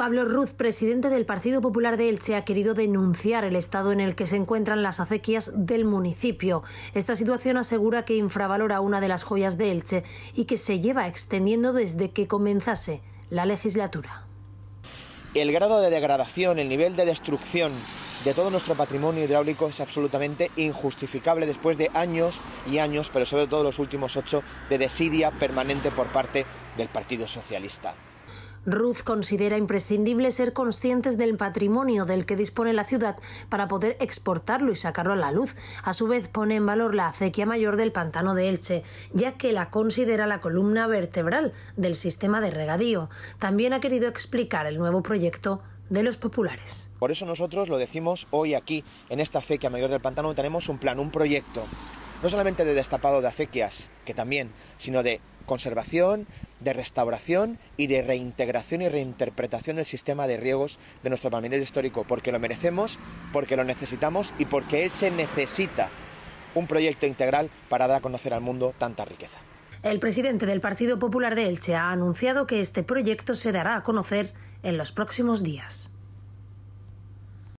Pablo Ruz, presidente del Partido Popular de Elche, ha querido denunciar el estado en el que se encuentran las acequias del municipio. Esta situación asegura que infravalora una de las joyas de Elche y que se lleva extendiendo desde que comenzase la legislatura. El grado de degradación, el nivel de destrucción de todo nuestro patrimonio hidráulico es absolutamente injustificable después de años y años, pero sobre todo los últimos ocho, de desidia permanente por parte del Partido Socialista. Ruth considera imprescindible ser conscientes del patrimonio del que dispone la ciudad para poder exportarlo y sacarlo a la luz. A su vez pone en valor la acequia mayor del pantano de Elche, ya que la considera la columna vertebral del sistema de regadío. También ha querido explicar el nuevo proyecto de los populares. Por eso nosotros lo decimos hoy aquí, en esta acequia mayor del pantano, tenemos un plan, un proyecto, no solamente de destapado de acequias, que también, sino de conservación, de restauración y de reintegración y reinterpretación del sistema de riegos de nuestro palmeral histórico, porque lo merecemos, porque lo necesitamos y porque Elche necesita un proyecto integral para dar a conocer al mundo tanta riqueza. El presidente del Partido Popular de Elche ha anunciado que este proyecto se dará a conocer en los próximos días.